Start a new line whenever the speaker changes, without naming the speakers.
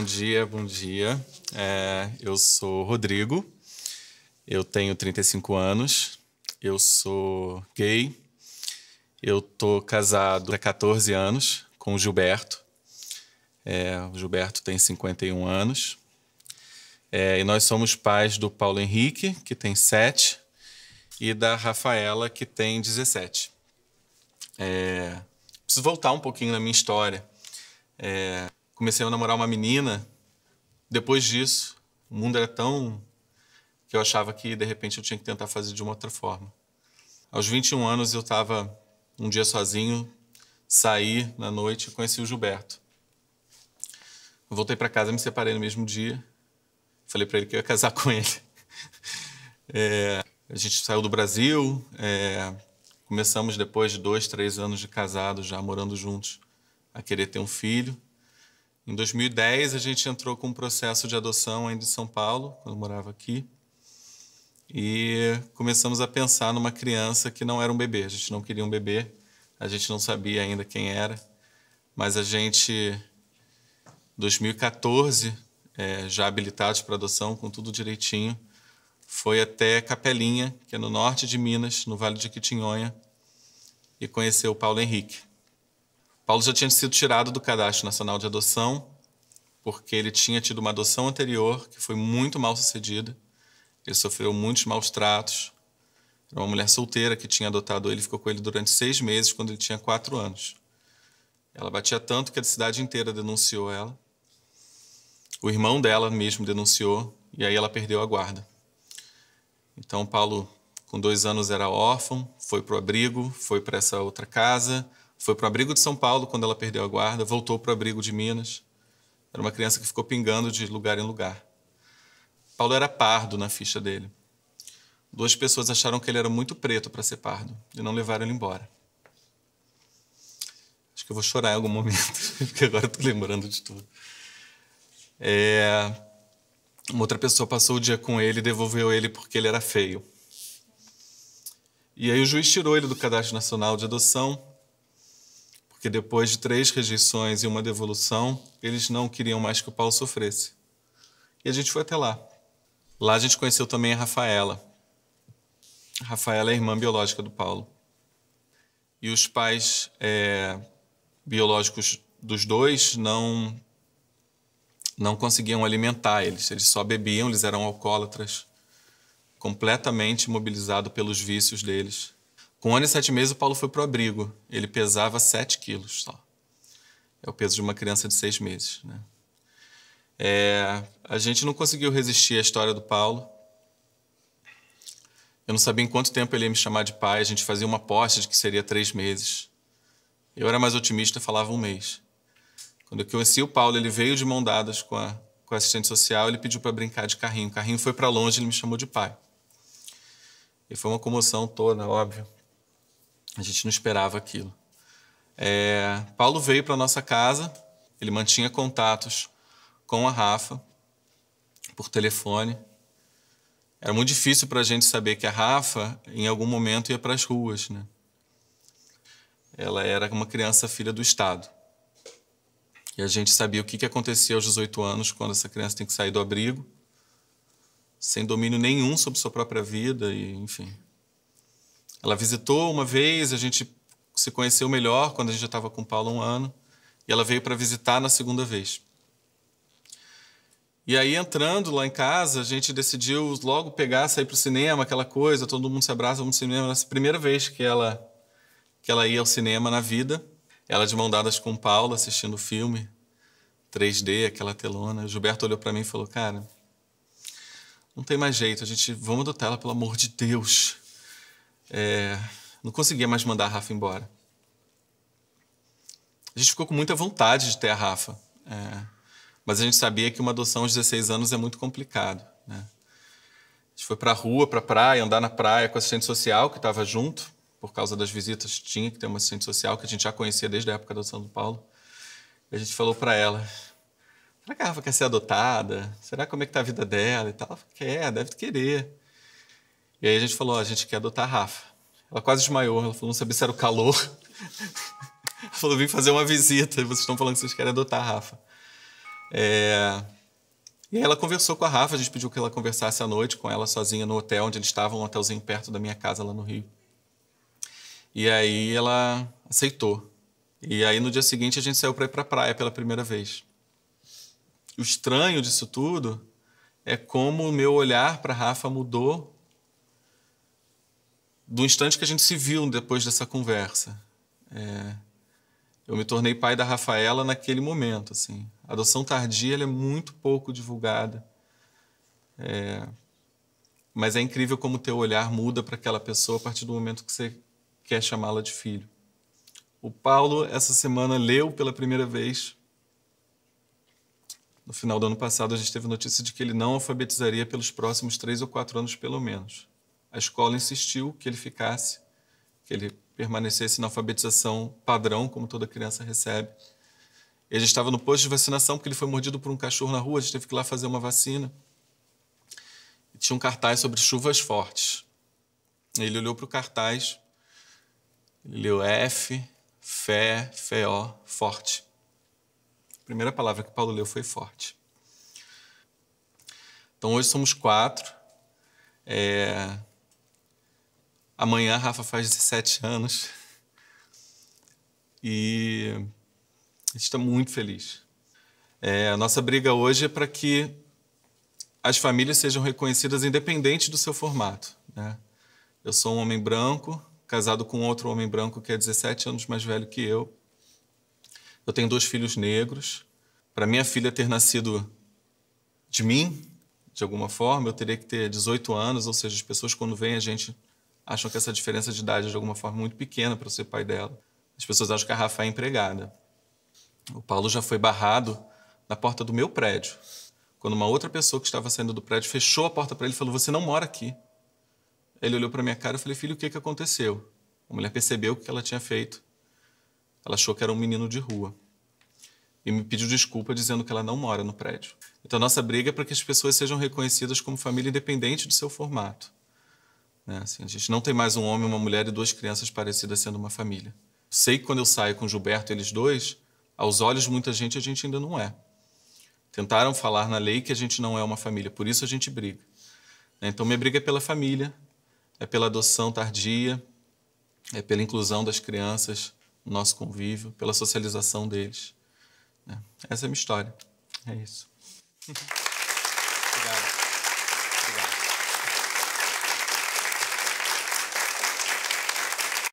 Bom dia, bom dia. É, eu sou Rodrigo, eu tenho 35 anos, eu sou gay, eu tô casado há 14 anos com o Gilberto. É, o Gilberto tem 51 anos. É, e nós somos pais do Paulo Henrique, que tem 7, e da Rafaela, que tem 17. É, preciso voltar um pouquinho na minha história. É, comecei a namorar uma menina. Depois disso, o mundo era tão que eu achava que de repente eu tinha que tentar fazer de uma outra forma. Aos 21 anos eu estava um dia sozinho, saí na noite e conheci o Gilberto. Eu voltei para casa, me separei no mesmo dia. Falei para ele que eu ia casar com ele. É, a gente saiu do Brasil, é, começamos depois de dois, três anos de casado, já morando juntos, a querer ter um filho. Em 2010, a gente entrou com um processo de adoção ainda em São Paulo, quando morava aqui. E começamos a pensar numa criança que não era um bebê. A gente não queria um bebê, a gente não sabia ainda quem era. Mas a gente, 2014, é, já habilitados para adoção, com tudo direitinho, foi até Capelinha, que é no norte de Minas, no Vale de Quitinhonha, e conheceu o Paulo Henrique. Paulo já tinha sido tirado do Cadastro Nacional de Adoção, porque ele tinha tido uma adoção anterior que foi muito mal sucedida. Ele sofreu muitos maus tratos. Era uma mulher solteira que tinha adotado ele, ficou com ele durante seis meses, quando ele tinha quatro anos. Ela batia tanto que a cidade inteira denunciou ela. O irmão dela mesmo denunciou, e aí ela perdeu a guarda. Então, Paulo, com dois anos, era órfão, foi para o abrigo, foi para essa outra casa, foi para o abrigo de São Paulo quando ela perdeu a guarda, voltou para o abrigo de Minas. Era uma criança que ficou pingando de lugar em lugar. Paulo era pardo na ficha dele. Duas pessoas acharam que ele era muito preto para ser pardo e não levaram ele embora. Acho que eu vou chorar em algum momento, porque agora estou lembrando de tudo. É... Uma outra pessoa passou o dia com ele e devolveu ele porque ele era feio. E aí o juiz tirou ele do cadastro nacional de adoção porque depois de três rejeições e uma devolução, eles não queriam mais que o Paulo sofresse. E a gente foi até lá. Lá a gente conheceu também a Rafaela. A Rafaela é a irmã biológica do Paulo. E os pais é, biológicos dos dois não não conseguiam alimentar eles. Eles só bebiam, eles eram alcoólatras, completamente mobilizados pelos vícios deles. Com um ano e sete meses, o Paulo foi para o abrigo. Ele pesava sete quilos só. É o peso de uma criança de seis meses. Né? É, a gente não conseguiu resistir à história do Paulo. Eu não sabia em quanto tempo ele ia me chamar de pai. A gente fazia uma aposta de que seria três meses. Eu era mais otimista, falava um mês. Quando eu conheci o Paulo, ele veio de mão dadas com a, com a assistente social. Ele pediu para brincar de carrinho. O carrinho foi para longe, ele me chamou de pai. E foi uma comoção toda, óbvio. A gente não esperava aquilo. É, Paulo veio para nossa casa, ele mantinha contatos com a Rafa por telefone. Era muito difícil para a gente saber que a Rafa, em algum momento, ia para as ruas, né? Ela era uma criança filha do Estado. E a gente sabia o que, que acontecia aos 18 anos, quando essa criança tem que sair do abrigo, sem domínio nenhum sobre sua própria vida, e enfim. Ela visitou uma vez, a gente se conheceu melhor quando a gente já estava com o Paulo há um ano, e ela veio para visitar na segunda vez. E aí, entrando lá em casa, a gente decidiu logo pegar, sair para o cinema, aquela coisa, todo mundo se abraça, vamos no cinema. Era a primeira vez que ela, que ela ia ao cinema na vida. Ela de mão dadas com o Paulo, assistindo o filme, 3D, aquela telona. O Gilberto olhou para mim e falou, cara, não tem mais jeito, a gente, vamos adotar ela, pelo amor de Deus. É, não conseguia mais mandar a Rafa embora. A gente ficou com muita vontade de ter a Rafa, é, mas a gente sabia que uma adoção aos 16 anos é muito complicado. Né? A gente foi para a rua, para a praia, andar na praia com assistente social que estava junto, por causa das visitas tinha que ter uma assistente social que a gente já conhecia desde a época da São Paulo. E a gente falou para ela, será que a Rafa quer ser adotada? Será como é que tá a vida dela e tal? Ela quer, deve querer. E aí a gente falou, a gente quer adotar a Rafa. Ela quase desmaiou, ela falou, não sabia se era o calor. ela falou, vim fazer uma visita, e vocês estão falando que vocês querem adotar a Rafa. É... E aí ela conversou com a Rafa, a gente pediu que ela conversasse à noite com ela sozinha no hotel onde eles estavam, um hotelzinho perto da minha casa lá no Rio. E aí ela aceitou. E aí no dia seguinte a gente saiu para ir para a praia pela primeira vez. O estranho disso tudo é como o meu olhar para Rafa mudou do instante que a gente se viu depois dessa conversa. É, eu me tornei pai da Rafaela naquele momento, assim. A adoção tardia é muito pouco divulgada. É, mas é incrível como o teu olhar muda para aquela pessoa a partir do momento que você quer chamá-la de filho. O Paulo, essa semana, leu pela primeira vez. No final do ano passado, a gente teve notícia de que ele não alfabetizaria pelos próximos três ou quatro anos, pelo menos a escola insistiu que ele ficasse, que ele permanecesse na alfabetização padrão, como toda criança recebe. Ele estava no posto de vacinação porque ele foi mordido por um cachorro na rua, a gente teve que ir lá fazer uma vacina. E tinha um cartaz sobre chuvas fortes. Ele olhou para o cartaz, leu F, fé, fé-ó, forte. A primeira palavra que Paulo leu foi forte. Então hoje somos quatro. É, Amanhã a Rafa faz 17 anos. E a gente está muito feliz. É, a nossa briga hoje é para que as famílias sejam reconhecidas independente do seu formato. Né? Eu sou um homem branco, casado com outro homem branco que é 17 anos mais velho que eu. Eu tenho dois filhos negros. Para minha filha ter nascido de mim, de alguma forma, eu teria que ter 18 anos, ou seja, as pessoas quando veem a gente acham que essa diferença de idade é de alguma forma muito pequena para ser pai dela. As pessoas acham que a Rafa é empregada. O Paulo já foi barrado na porta do meu prédio. Quando uma outra pessoa que estava saindo do prédio fechou a porta para ele e falou: Você não mora aqui. Ele olhou para minha cara e falei: Filho, o que, que aconteceu? A mulher percebeu o que ela tinha feito. Ela achou que era um menino de rua. E me pediu desculpa dizendo que ela não mora no prédio. Então, nossa briga é para que as pessoas sejam reconhecidas como família independente do seu formato. Né? Assim, a gente não tem mais um homem, uma mulher e duas crianças parecidas sendo uma família. Sei que quando eu saio com Gilberto, eles dois, aos olhos de muita gente, a gente ainda não é. Tentaram falar na lei que a gente não é uma família, por isso a gente briga. Né, então, minha briga é pela família, é pela adoção tardia, é pela inclusão das crianças no nosso convívio, pela socialização deles. Né, essa é a minha história. É isso.